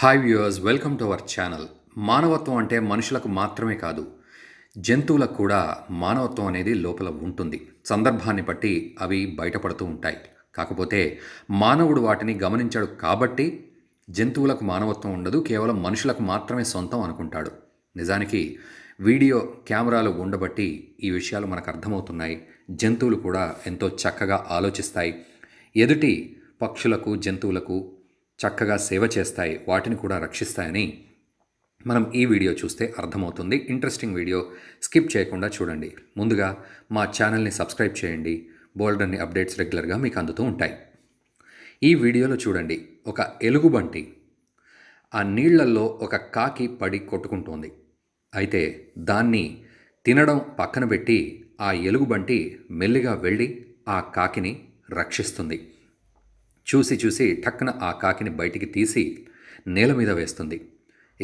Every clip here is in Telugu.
hi viewers welcome to our channel మానవత్వం అంటే మనుషులకు మాత్రమే కాదు జంతువులకు కూడా మానవత్వం అనేది లోపల ఉంటుంది సందర్భాన్ని బట్టి అవి బయటపడుతూ ఉంటాయి కాకపోతే మానవుడు వాటిని గమనించాడు కాబట్టి జంతువులకు మానవత్వం ఉండదు కేవలం మనుషులకు మాత్రమే సొంతం అనుకుంటాడు నిజానికి వీడియో కెమెరాలు ఉండబట్టి ఈ విషయాలు మనకు అర్థమవుతున్నాయి జంతువులు కూడా ఎంతో చక్కగా ఆలోచిస్తాయి ఎదుటి పక్షులకు జంతువులకు చక్కగా సేవ చేస్తాయి వాటిని కూడా రక్షిస్తాయని మనం ఈ వీడియో చూస్తే అర్థమవుతుంది ఇంట్రెస్టింగ్ వీడియో స్కిప్ చేయకుండా చూడండి ముందుగా మా ఛానల్ని సబ్స్క్రైబ్ చేయండి బోల్డర్ని అప్డేట్స్ రెగ్యులర్గా మీకు అందుతూ ఉంటాయి ఈ వీడియోలో చూడండి ఒక ఎలుగుబంటి ఆ నీళ్లల్లో ఒక కాకి పడి కొట్టుకుంటోంది అయితే దాన్ని తినడం పక్కన పెట్టి ఆ ఎలుగుబంటి మెల్లిగా వెళ్ళి ఆ కాకిని రక్షిస్తుంది చూసి చూసి ఠక్కున ఆ కాకిని బయటికి తీసి నేల మీద వేస్తుంది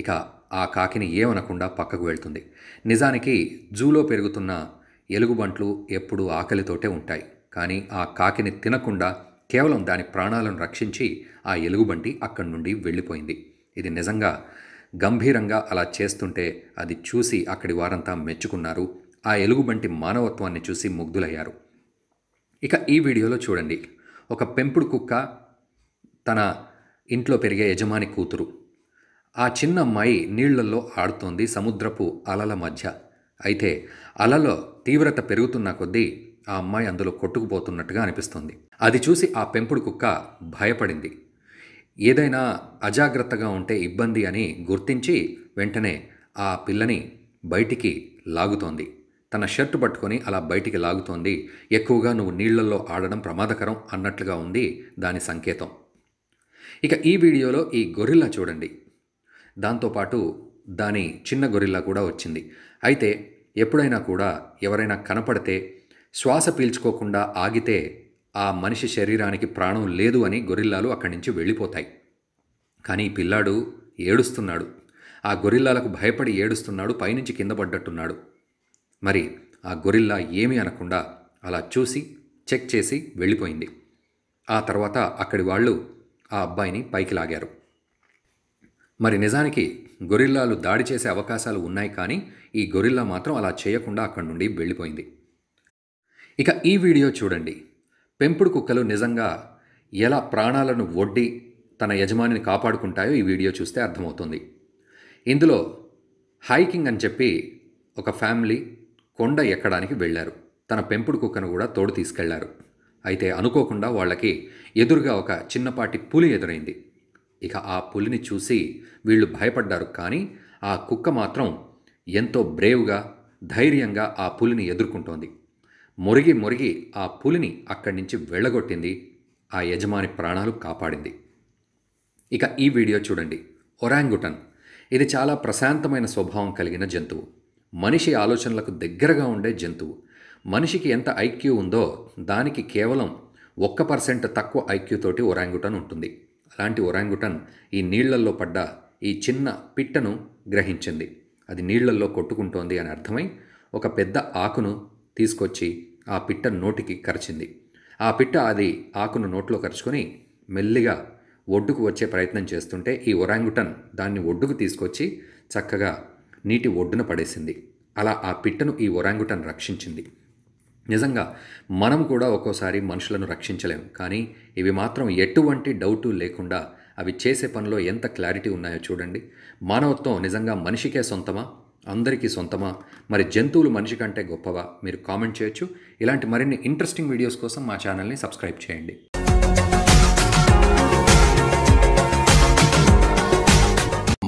ఇక ఆ కాకిని ఏమనకుండా పక్కకు వెళ్తుంది నిజానికి జూలో పెరుగుతున్న ఎలుగుబంట్లు ఎప్పుడూ ఆకలితోటే ఉంటాయి కానీ ఆ కాకిని తినకుండా కేవలం దాని ప్రాణాలను రక్షించి ఆ ఎలుగుబంటి అక్కడి నుండి వెళ్ళిపోయింది ఇది నిజంగా గంభీరంగా అలా చేస్తుంటే అది చూసి అక్కడి వారంతా మెచ్చుకున్నారు ఆ ఎలుగుబంటి మానవత్వాన్ని చూసి ముగ్ధులయ్యారు ఇక ఈ వీడియోలో చూడండి ఒక పెంపుడు కుక్క తన ఇంట్లో పెరిగే యజమాని కూతురు ఆ చిన్న అమ్మాయి నీళ్లలో ఆడుతోంది సముద్రపు అలల మధ్య అయితే అలలో తీవ్రత పెరుగుతున్న కొద్దీ ఆ అమ్మాయి అందులో కొట్టుకుపోతున్నట్టుగా అనిపిస్తుంది అది చూసి ఆ పెంపుడు కుక్క భయపడింది ఏదైనా అజాగ్రత్తగా ఉంటే ఇబ్బంది అని గుర్తించి వెంటనే ఆ పిల్లని బయటికి లాగుతోంది తన షర్టు పట్టుకొని అలా బయటికి లాగుతోంది ఎక్కువగా నువ్వు నీళ్లల్లో ఆడడం ప్రమాదకరం అన్నట్లుగా ఉంది దాని సంకేతం ఇక ఈ వీడియోలో ఈ గొరిల్లా చూడండి దాంతోపాటు దాని చిన్న గొరిల్లా కూడా వచ్చింది అయితే ఎప్పుడైనా కూడా ఎవరైనా కనపడితే శ్వాస పీల్చుకోకుండా ఆగితే ఆ మనిషి శరీరానికి ప్రాణం లేదు అని గొరిల్లాలు అక్కడి నుంచి వెళ్ళిపోతాయి కానీ పిల్లాడు ఏడుస్తున్నాడు ఆ గొరిల్లాలకు భయపడి ఏడుస్తున్నాడు పైనుంచి కింద పడ్డట్టున్నాడు మరి ఆ గొరిల్లా ఏమీ అనకుండా అలా చూసి చెక్ చేసి వెళ్ళిపోయింది ఆ తర్వాత అక్కడి వాళ్ళు ఆ అబ్బాయిని పైకి లాగారు మరి నిజానికి గొరిల్లాలు దాడి చేసే అవకాశాలు ఉన్నాయి కానీ ఈ గొరిల్లా మాత్రం అలా చేయకుండా అక్కడి నుండి వెళ్ళిపోయింది ఇక ఈ వీడియో చూడండి పెంపుడు కుక్కలు నిజంగా ఎలా ప్రాణాలను ఒడ్డి తన యజమానిని కాపాడుకుంటాయో ఈ వీడియో చూస్తే అర్థమవుతుంది ఇందులో హైకింగ్ అని చెప్పి ఒక ఫ్యామిలీ కొండ ఎక్కడానికి వెళ్లారు తన పెంపుడు కుక్కను కూడా తోడు తీసుకెళ్లారు అయితే అనుకోకుండా వాళ్ళకి ఎదురుగా ఒక చిన్నపాటి పులి ఎదురైంది ఇక ఆ పులిని చూసి వీళ్ళు భయపడ్డారు కానీ ఆ కుక్క మాత్రం ఎంతో బ్రేవ్గా ధైర్యంగా ఆ పులిని ఎదుర్కొంటోంది మురిగి మురిగి ఆ పులిని అక్కడి నుంచి వెళ్ళగొట్టింది ఆ యజమాని ప్రాణాలు కాపాడింది ఇక ఈ వీడియో చూడండి ఒరాంగుటన్ ఇది చాలా ప్రశాంతమైన స్వభావం కలిగిన జంతువు మనిషి ఆలోచనలకు దగ్గరగా ఉండే జంతువు మనిషికి ఎంత ఐక్యూ ఉందో దానికి కేవలం ఒక్క పర్సెంట్ తక్కువ ఐక్యూ తోటి ఒరాంగుటన్ ఉంటుంది అలాంటి ఒరాంగుటన్ ఈ నీళ్లల్లో పడ్డ ఈ చిన్న పిట్టను గ్రహించింది అది నీళ్లల్లో కొట్టుకుంటోంది అని అర్థమై ఒక పెద్ద ఆకును తీసుకొచ్చి ఆ పిట్ట నోటికి కరిచింది ఆ పిట్ట అది ఆకును నోట్లో కరుచుకొని మెల్లిగా ఒడ్డుకు వచ్చే ప్రయత్నం చేస్తుంటే ఈ ఒరాంగుటన్ దాన్ని ఒడ్డుకు తీసుకొచ్చి చక్కగా నీటి ఒడ్డున పడేసింది అలా ఆ పిట్టను ఈ ఒరాంగుటన్ రక్షించింది నిజంగా మనం కూడా ఒక్కోసారి మనుషులను రక్షించలేము కానీ ఇవి మాత్రం ఎటువంటి డౌటు లేకుండా అవి చేసే పనిలో ఎంత క్లారిటీ ఉన్నాయో చూడండి మానవత్వం నిజంగా మనిషికే సొంతమా అందరికీ సొంతమా మరి జంతువులు మనిషి కంటే గొప్పవా మీరు కామెంట్ చేయొచ్చు ఇలాంటి మరిన్ని ఇంట్రెస్టింగ్ వీడియోస్ కోసం మా ఛానల్ని సబ్స్క్రైబ్ చేయండి